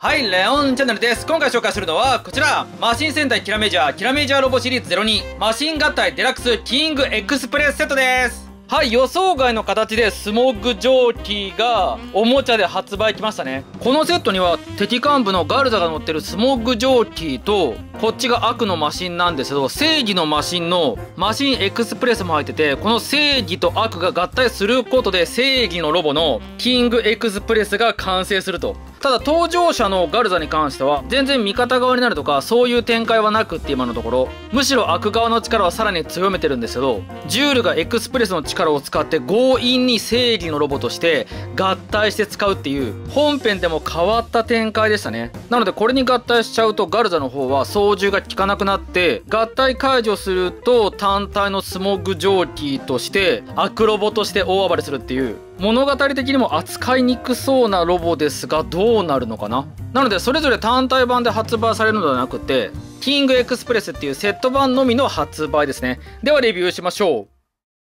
はい、レオンチャンネルです。今回紹介するのはこちら、マシン戦隊キラメジャー、キラメジャーロボシリーズ02、マシン合体デラックスキングエクスプレスセットです。はい、予想外の形でスモッグジョーーがおもちゃで発売きましたね。このセットには、敵幹部のガルザが乗ってるスモッグジョーーと、こっちが悪のマシンなんですけど、正義のマシンのマシンエクスプレスも入ってて、この正義と悪が合体することで正義のロボのキングエクスプレスが完成すると。ただ登場者のガルザに関しては全然味方側になるとかそういう展開はなくって今のところむしろ悪側の力はさらに強めてるんですけどジュールがエクスプレスの力を使って強引に正義のロボとして合体して使うっていう本編でも変わった展開でしたねなのでこれに合体しちゃうとガルザの方は操縦が効かなくなって合体解除すると単体のスモッグ蒸気としてアクロボとして大暴れするっていう物語的にも扱いにくそうなロボですがどうなるのかななのでそれぞれ単体版で発売されるのではなくてキングエクスプレスっていうセット版のみの発売ですねではレビューしましょう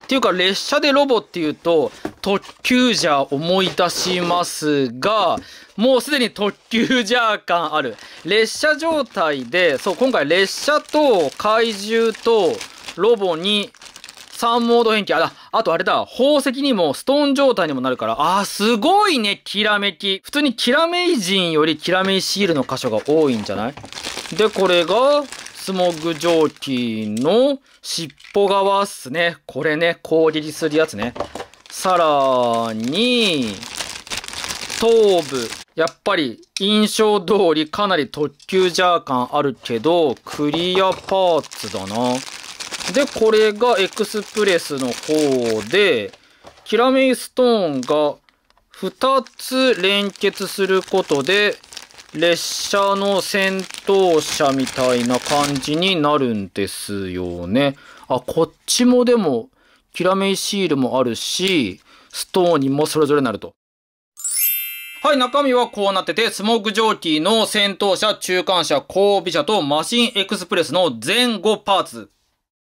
っていうか列車でロボっていうと特急じゃ思い出しますがもうすでに特急じゃ感ある列車状態でそう今回列車と怪獣とロボに3モード変形ああとあれだ宝石にもストーン状態にもなるからあーすごいねきらめき普通にきらめい人よりきらめいシールの箇所が多いんじゃないでこれがスモグ蒸気の尻尾側っすね。これね、攻撃するやつね。さらに、頭部。やっぱり印象通りかなり特急ジャー感あるけど、クリアパーツだな。で、これがエクスプレスの方で、キラメイストーンが2つ連結することで、列車の先頭車みたいな感じになるんですよね。あ、こっちもでも、キラメイシールもあるし、ストーニーもそれぞれになると。はい、中身はこうなってて、スモークジョーキーの先頭車、中間車、後尾車とマシンエクスプレスの前後パーツ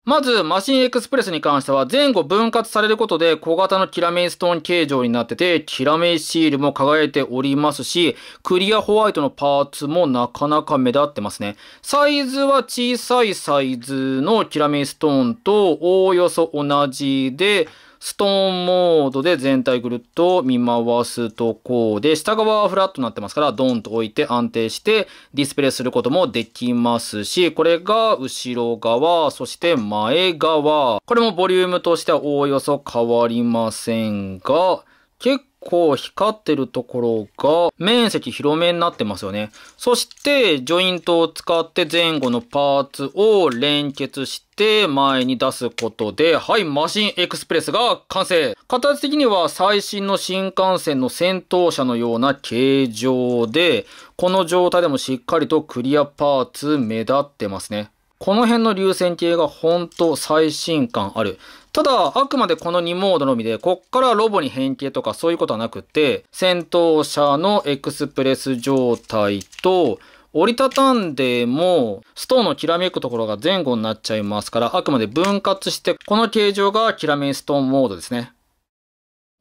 まず、マシンエクスプレスに関しては、前後分割されることで、小型のキラメイストーン形状になってて、キラメイシールも輝いておりますし、クリアホワイトのパーツもなかなか目立ってますね。サイズは小さいサイズのキラメイストーンと、おおよそ同じで、ストーンモードで全体ぐるっと見回すとこうで、下側はフラットになってますから、ドンと置いて安定してディスプレイすることもできますし、これが後ろ側、そして前側。これもボリュームとしてはおおよそ変わりませんが、結構光ってるところが面積広めになってますよね。そしてジョイントを使って前後のパーツを連結して前に出すことで、はい、マシンエクスプレスが完成形的には最新の新幹線の先頭車のような形状で、この状態でもしっかりとクリアパーツ目立ってますね。この辺の流線形が本当最新感ある。ただ、あくまでこの2モードのみで、こっからロボに変形とかそういうことはなくて、戦闘車のエクスプレス状態と、折りたたんでも、ストーンのきらめくところが前後になっちゃいますから、あくまで分割して、この形状がきらめストーンモードですね。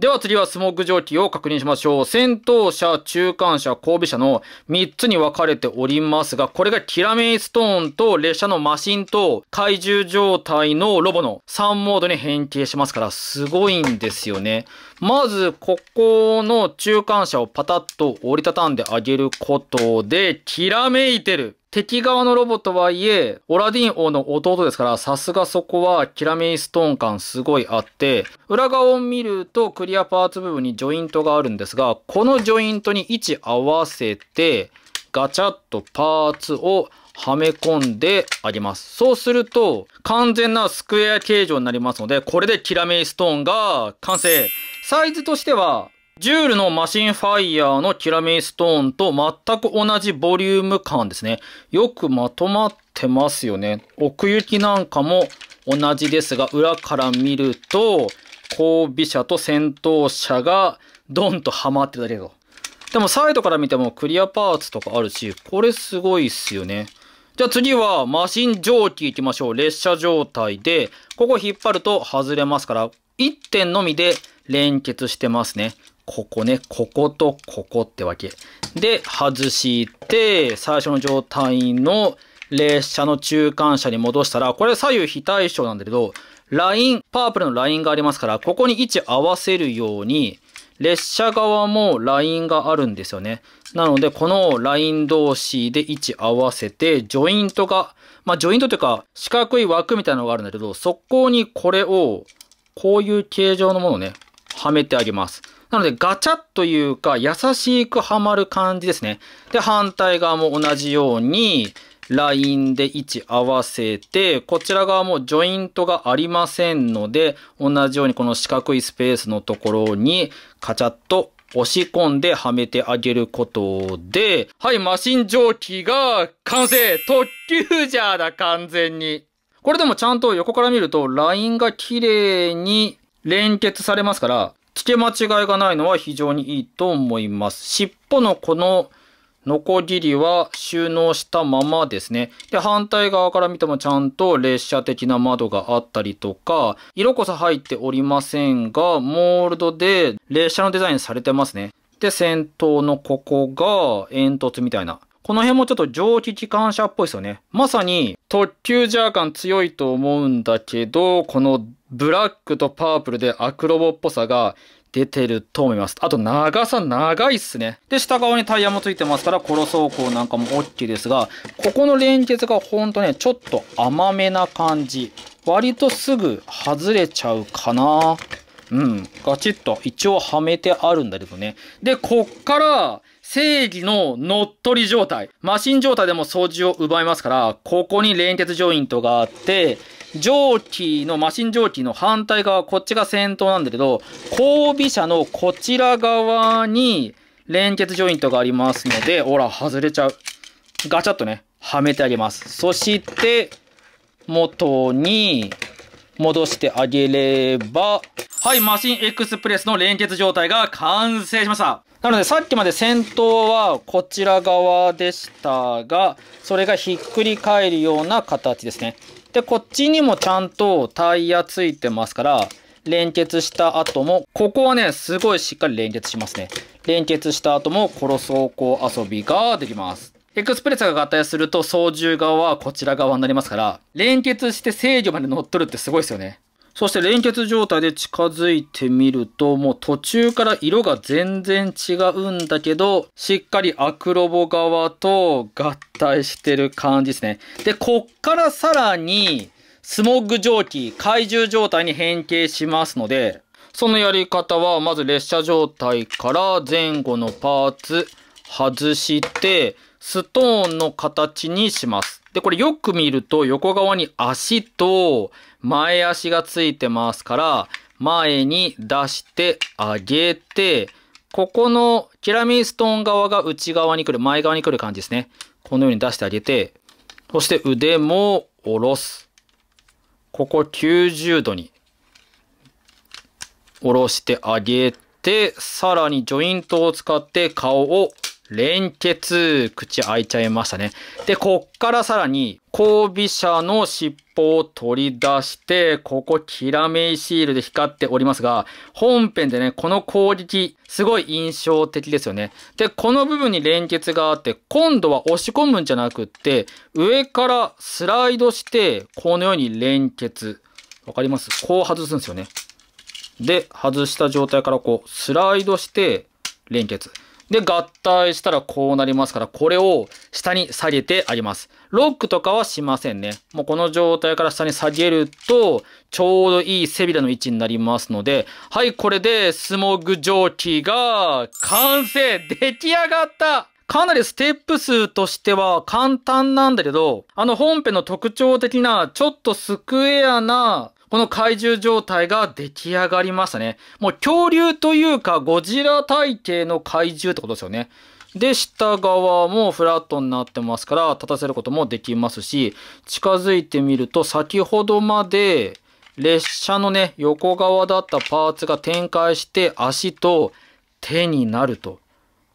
では次はスモーク蒸気を確認しましょう。先頭車、中間車、後部車の3つに分かれておりますが、これがキラメイストーンと列車のマシンと怪獣状態のロボの3モードに変形しますから、すごいんですよね。まず、ここの中間車をパタッと折りたたんであげることで、きらめいてる敵側のロボとはいえ、オラディン王の弟ですから、さすがそこはキラメイストーン感すごいあって、裏側を見るとクリアパーツ部分にジョイントがあるんですが、このジョイントに位置合わせて、ガチャッとパーツをはめ込んであげます。そうすると、完全なスクエア形状になりますので、これでキラメイストーンが完成。サイズとしては、ジュールのマシンファイヤーのキラメイストーンと全く同じボリューム感ですね。よくまとまってますよね。奥行きなんかも同じですが、裏から見ると、後尾車と先頭車がドンとはまってるだけだと。でもサイドから見てもクリアパーツとかあるし、これすごいっすよね。じゃあ次はマシン蒸気行きましょう。列車状態で、ここ引っ張ると外れますから、1点のみで連結してますね。ここね、こことここってわけ。で、外して、最初の状態の列車の中間車に戻したら、これ左右非対称なんだけど、ライン、パープルのラインがありますから、ここに位置合わせるように、列車側もラインがあるんですよね。なので、このライン同士で位置合わせて、ジョイントが、まあ、ジョイントというか、四角い枠みたいなのがあるんだけど、そこにこれを、こういう形状のものをね、はめてあげます。なので、ガチャというか、優しくはまる感じですね。で、反対側も同じように、ラインで位置合わせて、こちら側もジョイントがありませんので、同じようにこの四角いスペースのところに、カチャッと押し込んではめてあげることで、はい、マシン蒸気が完成特急ジャーだ、完全に。これでもちゃんと横から見ると、ラインが綺麗に連結されますから、付け間違いがないのは非常にいいと思います。尻尾のこのノコギリは収納したままですね。で、反対側から見てもちゃんと列車的な窓があったりとか、色こそ入っておりませんが、モールドで列車のデザインされてますね。で、先頭のここが煙突みたいな。この辺もちょっと蒸気機関車っぽいですよね。まさに特急ジャー感強いと思うんだけど、このブラックとパープルでアクロボっぽさが出てると思います。あと長さ長いっすね。で、下側にタイヤもついてますから、コロ走行なんかも OK ですが、ここの連結がほんとね、ちょっと甘めな感じ。割とすぐ外れちゃうかな。うん。ガチッと一応はめてあるんだけどね。で、こっから、正義の乗っ取り状態。マシン状態でも掃除を奪いますから、ここに連結ジョイントがあって、蒸気の、マシン蒸気の反対側、こっちが先頭なんだけど、後尾車のこちら側に連結ジョイントがありますので、ほら、外れちゃう。ガチャッとね、はめてあげます。そして、元に戻してあげれば、はい、マシンエクスプレスの連結状態が完成しました。なので、さっきまで先頭はこちら側でしたが、それがひっくり返るような形ですね。で、こっちにもちゃんとタイヤついてますから、連結した後も、ここはね、すごいしっかり連結しますね。連結した後も、この走行遊びができます。エクスプレスが合体すると、操縦側はこちら側になりますから、連結して制御まで乗っ取るってすごいですよね。そして連結状態で近づいてみると、もう途中から色が全然違うんだけど、しっかりアクロボ側と合体してる感じですね。で、こっからさらに、スモッグ蒸気、怪獣状態に変形しますので、そのやり方は、まず列車状態から前後のパーツ外して、ストーンの形にします。で、これよく見ると、横側に足と、前足がついてますから、前に出してあげて、ここのキラミストーン側が内側に来る、前側に来る感じですね。このように出してあげて、そして腕も下ろす。ここ90度に下ろしてあげて、さらにジョイントを使って顔を連結、口開いちゃいましたね。で、こっからさらに、後尾者の尻尾を取り出して、ここ、きらめいシールで光っておりますが、本編でね、この攻撃、すごい印象的ですよね。で、この部分に連結があって、今度は押し込むんじゃなくって、上からスライドして、このように連結。わかりますこう外すんですよね。で、外した状態からこう、スライドして、連結。で、合体したらこうなりますから、これを下に下げてあります。ロックとかはしませんね。もうこの状態から下に下げると、ちょうどいい背びれの位置になりますので、はい、これでスモグ蒸気が完成出来上がったかなりステップ数としては簡単なんだけど、あの本編の特徴的なちょっとスクエアなこの怪獣状態が出来上がりましたね。もう恐竜というかゴジラ体系の怪獣ってことですよね。で、下側もフラットになってますから、立たせることもできますし、近づいてみると、先ほどまで、列車のね、横側だったパーツが展開して、足と手になると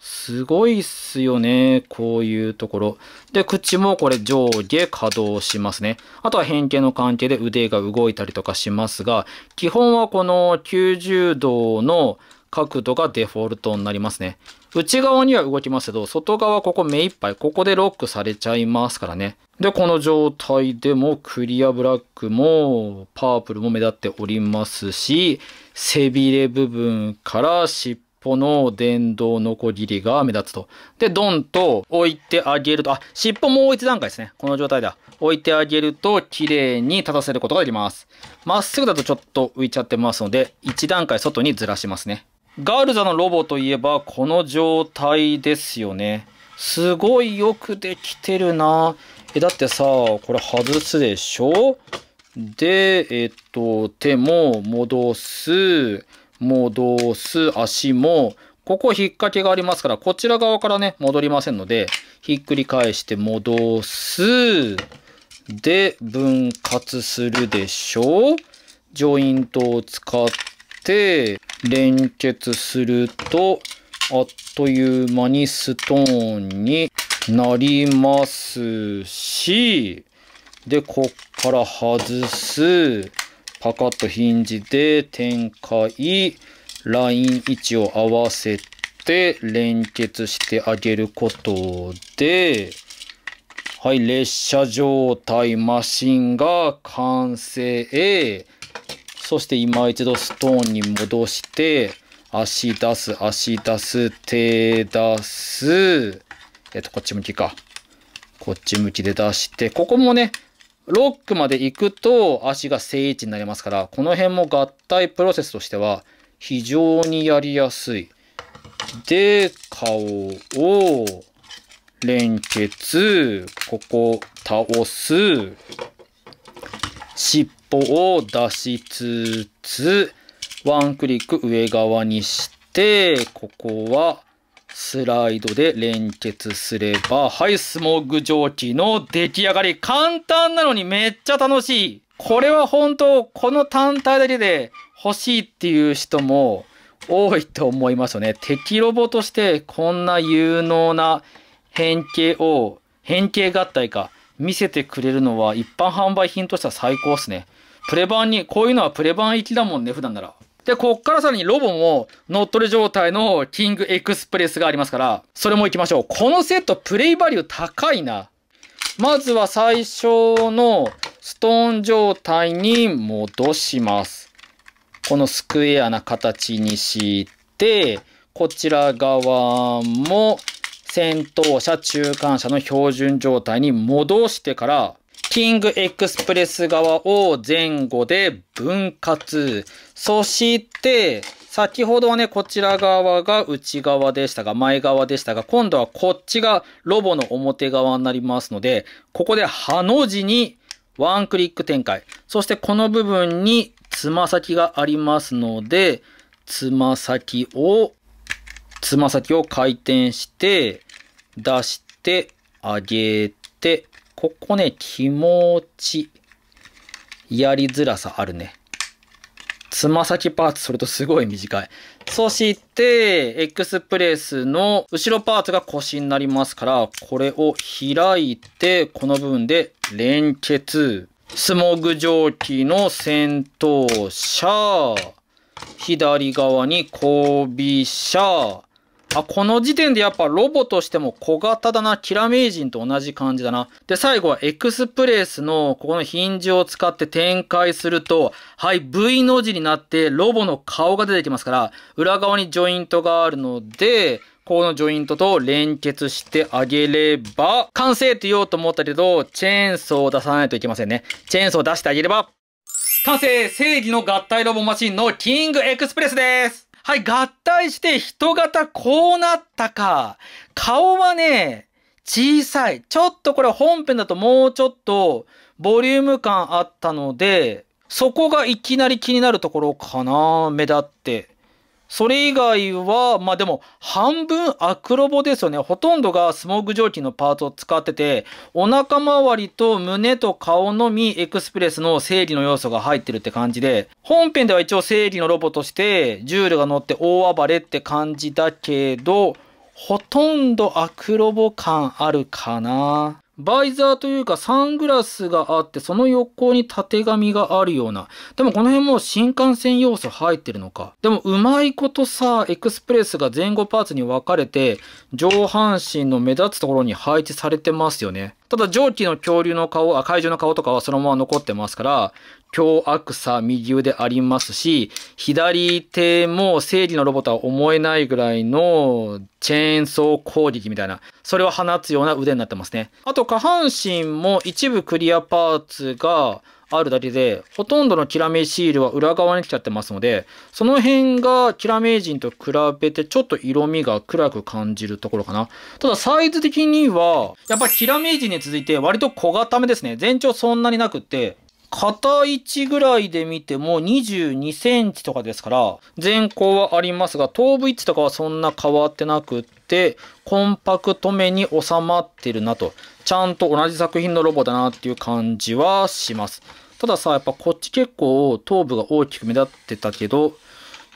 すごいっすよね。こういうところ。で、口もこれ上下稼働しますね。あとは変形の関係で腕が動いたりとかしますが、基本はこの90度の角度がデフォルトになりますね。内側には動きますけど、外側ここ目いっぱい、ここでロックされちゃいますからね。で、この状態でもクリアブラックもパープルも目立っておりますし、背びれ部分から尻歩の電動ノコギリが目立つと。で、ドンと置いてあげると、あ、尻尾もう一段階ですね。この状態だ。置いてあげると、綺麗に立たせることができます。まっすぐだとちょっと浮いちゃってますので、一段階外にずらしますね。ガールザのロボといえば、この状態ですよね。すごいよくできてるなえ、だってさ、これ外すでしょで、えっと、手も戻す。戻す足も、ここ引っ掛けがありますから、こちら側からね、戻りませんので、ひっくり返して戻す。で、分割するでしょう。ジョイントを使って、連結すると、あっという間にストーンになりますし、で、こっから外す。パカッとヒンジで展開、ライン位置を合わせて連結してあげることで、はい、列車状態、マシンが完成。そして今一度ストーンに戻して、足出す、足出す、手出す。えっと、こっち向きか。こっち向きで出して、ここもね、ロックまで行くと足が正位置になりますから、この辺も合体プロセスとしては非常にやりやすい。で、顔を連結、ここ倒す、尻尾を出しつつ、ワンクリック上側にして、ここはスライドで連結すれば、はい、スモッグ蒸気の出来上がり。簡単なのにめっちゃ楽しい。これは本当、この単体だけで欲しいっていう人も多いと思いますよね。敵ロボとしてこんな有能な変形を、変形合体か、見せてくれるのは一般販売品としては最高っすね。プレ版に、こういうのはプレ版行きだもんね、普段なら。で、こっからさらにロボも乗っ取り状態のキングエクスプレスがありますから、それも行きましょう。このセットプレイバリュー高いな。まずは最初のストーン状態に戻します。このスクエアな形にして、こちら側も戦闘車、中間車の標準状態に戻してから、キングエクスプレス側を前後で分割、そして、先ほどはね、こちら側が内側でしたが、前側でしたが、今度はこっちがロボの表側になりますので、ここでハの字にワンクリック展開。そしてこの部分につま先がありますので、つま先を、つま先を回転して、出して、上げて、ここね、気持ち、やりづらさあるね。つま先パーツ、それとすごい短い。そして、エクスプレスの後ろパーツが腰になりますから、これを開いて、この部分で連結。スモグ蒸気の先頭車、左側に交尾車、あ、この時点でやっぱロボとしても小型だな。キラ名人と同じ感じだな。で、最後はエクスプレスのここのヒンジを使って展開すると、はい、V の字になってロボの顔が出てきますから、裏側にジョイントがあるので、このジョイントと連結してあげれば、完成って言おうと思ったけど、チェーンソーを出さないといけませんね。チェーンソーを出してあげれば、完成正義の合体ロボマシンのキングエクスプレスですはい、合体して人型こうなったか。顔はね、小さい。ちょっとこれ本編だともうちょっとボリューム感あったので、そこがいきなり気になるところかな目立って。それ以外は、まあでも、半分アクロボですよね。ほとんどがスモーク蒸気のパーツを使ってて、お腹周りと胸と顔のみエクスプレスの整理の要素が入ってるって感じで、本編では一応整理のロボとして、ジュールが乗って大暴れって感じだけど、ほとんどアクロボ感あるかな。バイザーというかサングラスがあって、その横に縦紙があるような。でもこの辺も新幹線要素入ってるのか。でもうまいことさ、エクスプレスが前後パーツに分かれて、上半身の目立つところに配置されてますよね。ただ上記の恐竜の顔、あ、怪獣の顔とかはそのまま残ってますから、強悪さ右腕ありますし、左手も正義のロボットは思えないぐらいのチェーンソー攻撃みたいな、それを放つような腕になってますね。あと下半身も一部クリアパーツが、あるだけで、ほとんどのキラメイシールは裏側に来ちゃってますので、その辺がキラメイ人と比べてちょっと色味が暗く感じるところかな。ただサイズ的には、やっぱキラメイ人に続いて割と小型めですね。全長そんなになくって、片置ぐらいで見ても22センチとかですから、前高はありますが、頭部位置とかはそんな変わってなくって、コンパクトめに収まってるなと、ちゃんと同じ作品のロボだなっていう感じはします。たださ、やっぱこっち結構頭部が大きく目立ってたけど、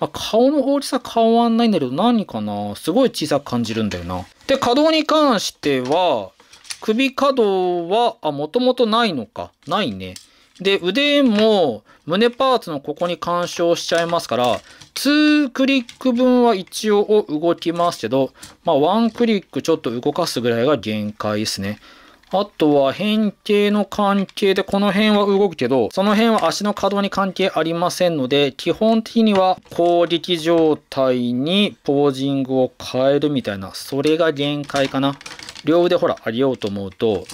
まあ、顔の大きさ変わんないんだけど何かなすごい小さく感じるんだよな。で、可動に関しては、首可動は、あ、もともとないのか。ないね。で、腕も胸パーツのここに干渉しちゃいますから、2クリック分は一応動きますけど、まあ1クリックちょっと動かすぐらいが限界ですね。あとは変形の関係でこの辺は動くけど、その辺は足の可動に関係ありませんので、基本的には攻撃状態にポージングを変えるみたいな、それが限界かな。両腕ほら、ありようと思うと、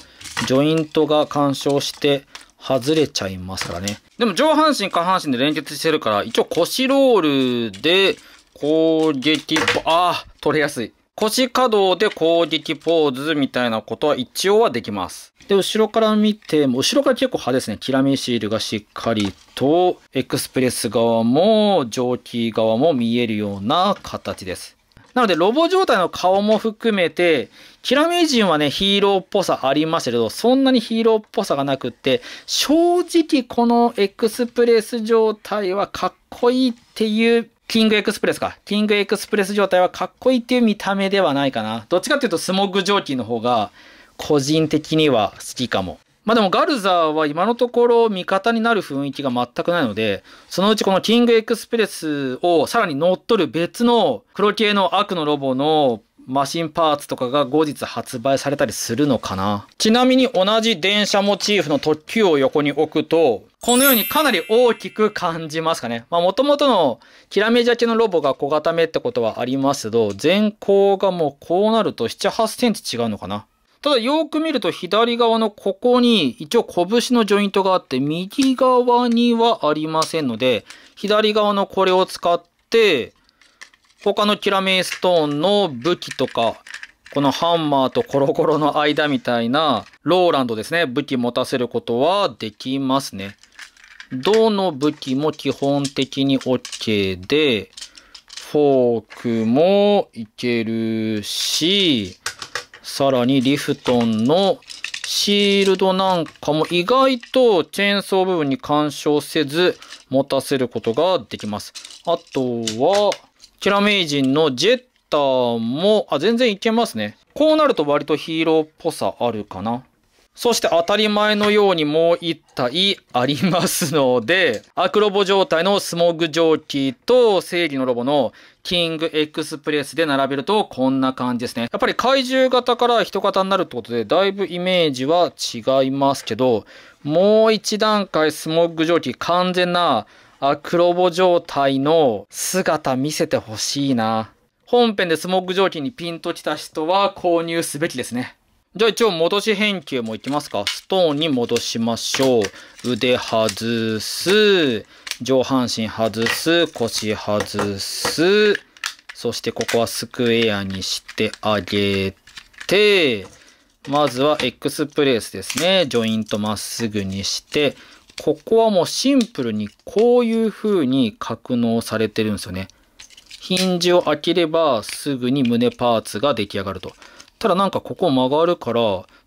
ジョイントが干渉して、外れちゃいますからね。でも上半身、下半身で連結してるから、一応腰ロールで攻撃、ああ、取れやすい。腰可動で攻撃ポーズみたいなことは一応はできます。で、後ろから見ても、後ろから結構派ですね。キラメシールがしっかりと、エクスプレス側も、蒸気側も見えるような形です。なので、ロボ状態の顔も含めて、キラメイジンはね、ヒーローっぽさありましたけど、そんなにヒーローっぽさがなくって、正直このエクスプレス状態はかっこいいっていうキングエクスプレスか。キングエクスプレス状態はかっこいいっていう見た目ではないかな。どっちかっていうとスモッグ蒸気の方が個人的には好きかも。まあでもガルザーは今のところ味方になる雰囲気が全くないので、そのうちこのキングエクスプレスをさらに乗っ取る別の黒系の悪のロボのマシンパーツとかが後日発売されたりするのかな。ちなみに同じ電車モチーフの特急を横に置くと、このようにかなり大きく感じますかね。まあ元々のきらめじゃけのロボが小型めってことはありますけど、前高がもうこうなると7、8センチ違うのかな。ただよく見ると左側のここに一応拳のジョイントがあって右側にはありませんので左側のこれを使って他のキラメイストーンの武器とかこのハンマーとコロコロの間みたいなローランドですね武器持たせることはできますね。どの武器も基本的に OK でフォークもいけるしさらにリフトンのシールドなんかも意外とチェーンソー部分に干渉せず持たせることができます。あとは、キラ名人のジェッターも、あ、全然いけますね。こうなると割とヒーローっぽさあるかな。そして当たり前のようにもう一体ありますので、アクロボ状態のスモグ蒸気と正義のロボのキングエクスプレスで並べるとこんな感じですね。やっぱり怪獣型から人型になるってことで、だいぶイメージは違いますけど、もう一段階スモッグ蒸気完全なアクロボ状態の姿見せてほしいな。本編でスモッグ蒸気にピンときた人は購入すべきですね。じゃあ一応戻し返球もいきますか。ストーンに戻しましょう。腕外す。上半身外す。腰外す。そしてここはスクエアにしてあげて、まずは X プレースですね。ジョイントまっすぐにして、ここはもうシンプルにこういう風に格納されてるんですよね。ヒンジを開ければすぐに胸パーツが出来上がると。ただなんかここ曲がるから、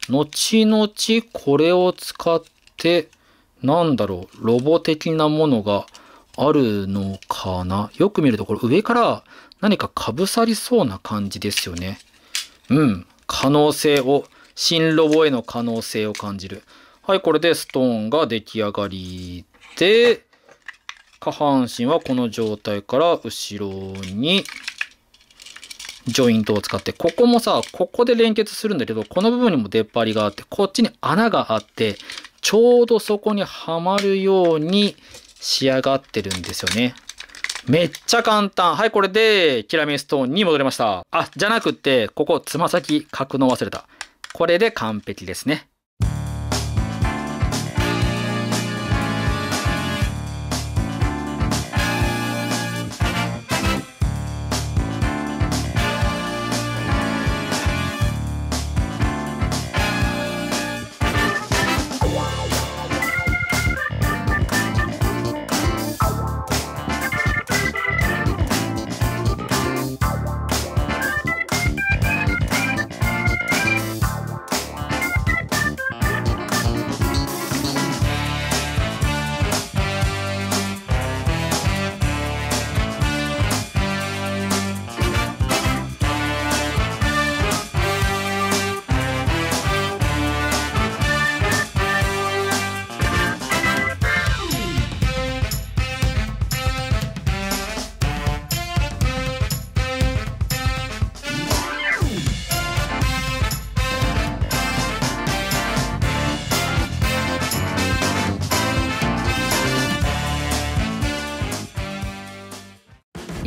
後々これを使って、なんだろう、ロボ的なものがあるのかな。よく見るとこれ上から何か被さりそうな感じですよね。うん。可能性を、新ロボへの可能性を感じる。はい、これでストーンが出来上がりで、下半身はこの状態から後ろにジョイントを使って、ここもさ、ここで連結するんだけど、この部分にも出っ張りがあって、こっちに穴があって、ちょうどそこにはまるように仕上がってるんですよね。めっちゃ簡単。はい、これで、キラメストーンに戻りました。あ、じゃなくて、ここ、つま先、角の忘れた。これで完璧ですね。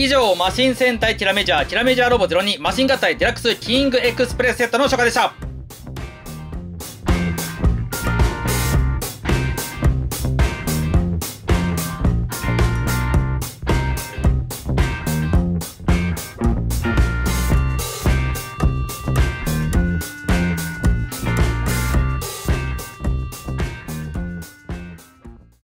以上、マシン戦隊キラメジャー、キラメジャーロボ02、マシン合体デラックスキングエクスプレスセットの紹介でした。